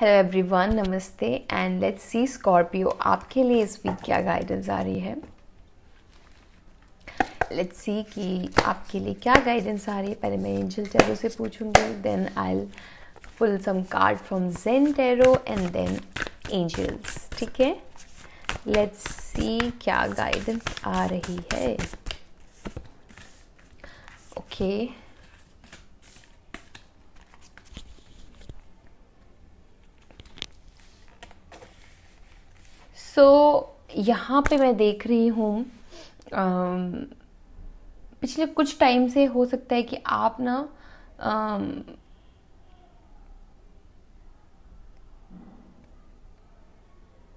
Hello everyone नमस्ते and let's see Scorpio आपके लिए इस वीक क्या गाइडेंस आ रही है लेट्स सी कि आपके लिए क्या गाइडेंस आ रही है पहले मैं एंजल टेरो से पूछूंगी then I pull some card from Zen tarot and then angels ठीक है लेट्स सी क्या गाइडेंस आ रही है ओके okay. सो so, यहाँ पे मैं देख रही हूँ पिछले कुछ टाइम से हो सकता है कि आप ना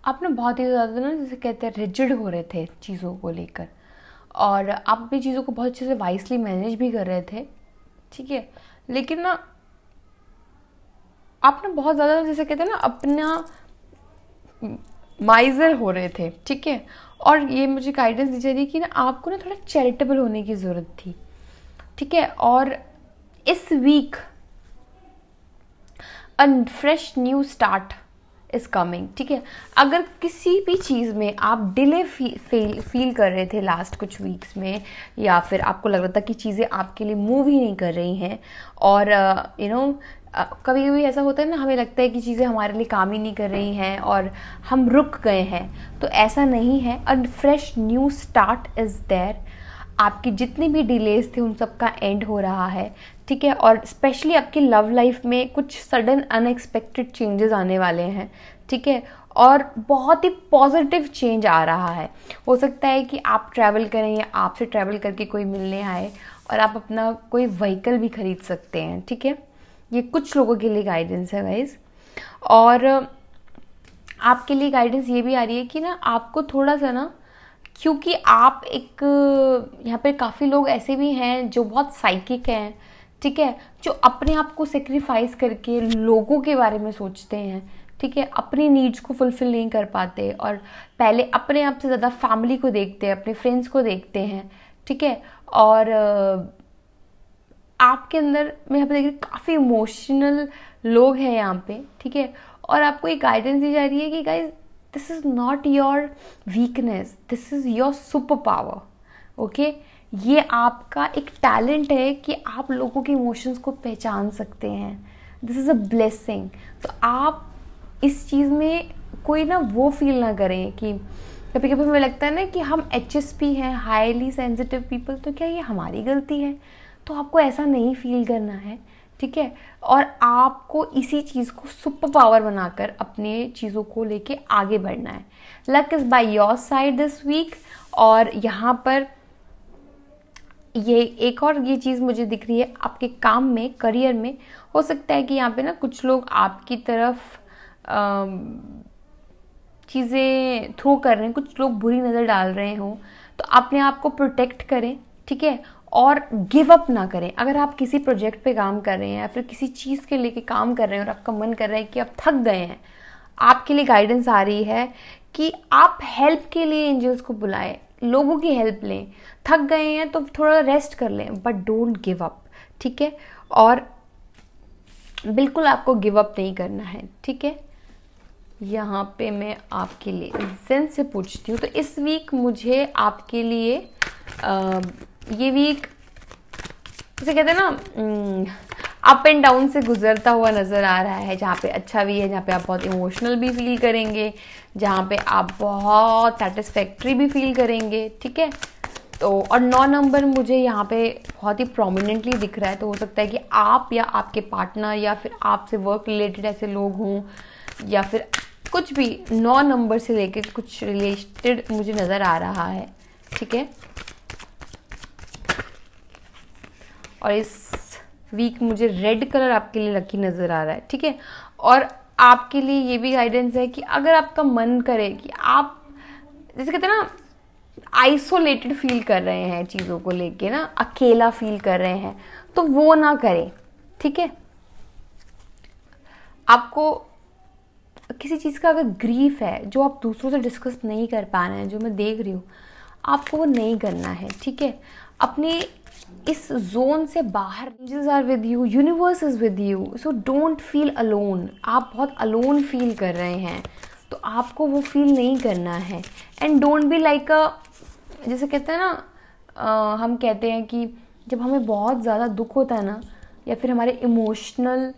आप ना बहुत ही ज़्यादा ना जैसे कहते हैं रिजिड हो रहे थे चीज़ों को लेकर और आप भी चीज़ों को बहुत अच्छे से वाइसली मैनेज भी कर रहे थे ठीक है लेकिन ना आप ना बहुत ज़्यादा जैसे कहते हैं ना अपना माइजर हो रहे थे ठीक है और ये मुझे गाइडेंस दी जा रही है कि ना आपको ना थोड़ा चैरिटेबल होने की ज़रूरत थी ठीक है और इस week a fresh new start is coming ठीक है अगर किसी भी चीज़ में आप डिले फील फील कर रहे थे लास्ट कुछ वीक्स में या फिर आपको लग रहा था कि चीज़ें आपके लिए मूव ही नहीं कर रही हैं और you uh, know you know, कभी कभी ऐसा होता है ना हमें लगता है कि चीज़ें हमारे लिए काम ही नहीं कर रही हैं और हम रुक गए हैं तो ऐसा नहीं है a fresh new start is there आपकी जितनी भी डिलेज थे उन सब का एंड हो रहा है ठीक है और स्पेशली आपकी लव लाइफ में कुछ सडन अनएक्सपेक्टेड चेंजेस आने वाले हैं ठीक है और बहुत ही पॉजिटिव चेंज आ रहा है हो सकता है कि आप ट्रैवल करें या आपसे ट्रैवल करके कोई मिलने आए और आप अपना कोई व्हीकल भी खरीद सकते हैं ठीक है ये कुछ लोगों के लिए गाइडेंस है गाइज और आपके लिए गाइडेंस ये भी आ रही है कि ना आपको थोड़ा सा ना क्योंकि आप एक यहाँ पर काफ़ी लोग ऐसे भी हैं जो बहुत साइकिक हैं ठीक है जो अपने आप को सेक्रीफाइस करके लोगों के बारे में सोचते हैं ठीक है अपनी नीड्स को फुलफ़िल नहीं कर पाते और पहले अपने आप से ज़्यादा फैमिली को देखते हैं अपने फ्रेंड्स को देखते हैं ठीक है और आपके अंदर मैं यहाँ पर देख रही काफ़ी इमोशनल लोग हैं यहाँ पे ठीक है और आपको एक गाइडेंस दी जा रही है कि guys this is not your weakness this is your super power okay ये आपका एक टैलेंट है कि आप लोगों के इमोशंस को पहचान सकते हैं दिस इज़ अ ब्लेसिंग तो आप इस चीज़ में कोई ना वो फील ना करें कि कभी कभी हमें लगता है ना कि हम एच हैं हाईली सेंसिटिव पीपल तो क्या ये हमारी गलती है तो आपको ऐसा नहीं फील करना है ठीक है और आपको इसी चीज़ को सुपर पावर बनाकर अपने चीज़ों को लेके आगे बढ़ना है luck is by your side this week और यहाँ पर ये एक और ये चीज़ मुझे दिख रही है आपके काम में करियर में हो सकता है कि यहाँ पे ना कुछ लोग आपकी तरफ चीज़ें थ्रो कर रहे हैं कुछ लोग बुरी नज़र डाल रहे हों तो अपने आप को प्रोटेक्ट करें ठीक है और गिव अप ना करें अगर आप किसी प्रोजेक्ट पे काम कर रहे हैं या फिर किसी चीज़ के लेके काम कर रहे हैं और आपका मन कर रहा है कि आप थक गए हैं आपके लिए गाइडेंस आ रही है कि आप हेल्प के लिए एंजल्स को बुलाएं लोगों की हेल्प लें थक गए हैं तो थोड़ा रेस्ट कर लें बट डोंट गिव अप ठीक है और बिल्कुल आपको गिव अप नहीं करना है ठीक है यहाँ पे मैं आपके लिए जेन से पूछती हूँ तो इस वीक मुझे आपके लिए आ, ये भी एक जैसे कहते हैं ना अप एंड डाउन से गुजरता हुआ नज़र आ रहा है जहाँ पे अच्छा भी है जहाँ पे आप बहुत इमोशनल भी फील करेंगे जहाँ पे आप बहुत सेटिस्फैक्ट्री भी फील करेंगे ठीक है तो और नौ नंबर मुझे यहाँ पे बहुत ही प्रोमिनेंटली दिख रहा है तो हो सकता है कि आप या आपके पार्टनर या फिर आपसे वर्क रिलेटेड ऐसे लोग हों या फिर कुछ भी नौ नंबर से लेकर कुछ रिलेटेड मुझे नज़र आ रहा है ठीक है और इस वीक मुझे रेड कलर आपके लिए लकी नज़र आ रहा है ठीक है और आपके लिए ये भी गाइडेंस है कि अगर आपका मन करे कि आप जैसे कहते हैं ना आइसोलेटेड फील कर रहे हैं चीज़ों को लेके ना अकेला फील कर रहे हैं तो वो ना करें ठीक है आपको किसी चीज़ का अगर ग्रीफ है जो आप दूसरों से डिस्कस नहीं कर पा रहे हैं जो मैं देख रही हूँ आपको वो नहीं करना है ठीक है अपनी इस जोन से बाहर angels are with you universe is with you so don't feel alone आप बहुत अलोन फील कर रहे हैं तो आपको वो फील नहीं करना है and don't be like a जैसे कहते हैं ना आ, हम कहते हैं कि जब हमें बहुत ज़्यादा दुख होता है ना या फिर हमारे इमोशनल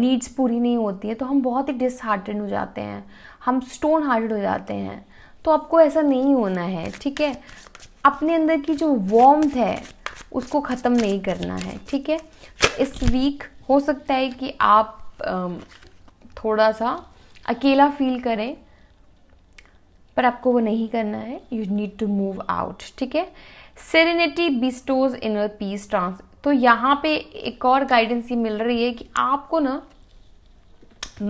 नीड्स पूरी नहीं होती है तो हम बहुत ही डिसहार्टेड हो जाते हैं हम स्टोन हार्टेड हो जाते हैं तो आपको ऐसा नहीं होना है ठीक है अपने अंदर की जो वॉम्थ है उसको ख़त्म नहीं करना है ठीक है तो इस वीक हो सकता है कि आप थोड़ा सा अकेला फील करें पर आपको वो नहीं करना है you need to move out ठीक है serenity bestows inner peace trance तो यहाँ पे एक और गाइडेंस ये मिल रही है कि आपको ना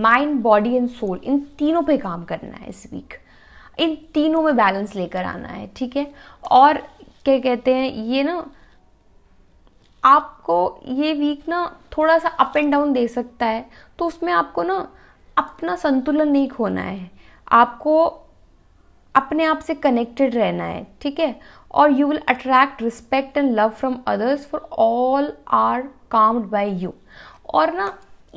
माइंड बॉडी एंड सोल इन तीनों पे काम करना है इस वीक इन तीनों में बैलेंस लेकर आना है ठीक है और क्या कहते हैं ये ना आपको ये वीक ना थोड़ा सा अप एंड डाउन दे सकता है तो उसमें आपको ना अपना संतुलन नहीं खोना है आपको अपने आप से कनेक्टेड रहना है ठीक है और you will attract respect and love from others for all are calmed by you और ना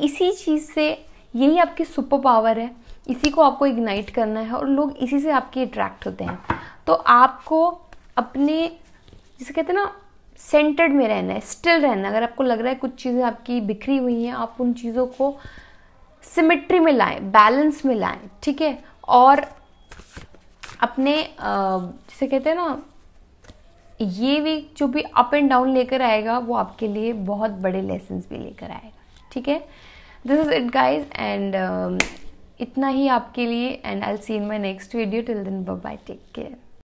इसी चीज़ से यही आपकी सुपर पावर है इसी को आपको इग्नाइट करना है और लोग इसी से आपके अट्रैक्ट होते हैं तो आपको अपने जिसे कहते हैं ना सेंटर्ड में रहना है स्टिल रहना है अगर आपको लग रहा है कुछ चीज़ें आपकी बिखरी हुई हैं आप उन चीज़ों को सिमेट्री में लाएं बैलेंस में लाएं ठीक है और अपने जैसे कहते हैं ना ये भी जो भी अप एंड डाउन लेकर आएगा वो आपके लिए बहुत बड़े लेसन भी लेकर आएगा ठीक है this is it guys and इतना ही आपके लिए and I see in my next video till then bye take care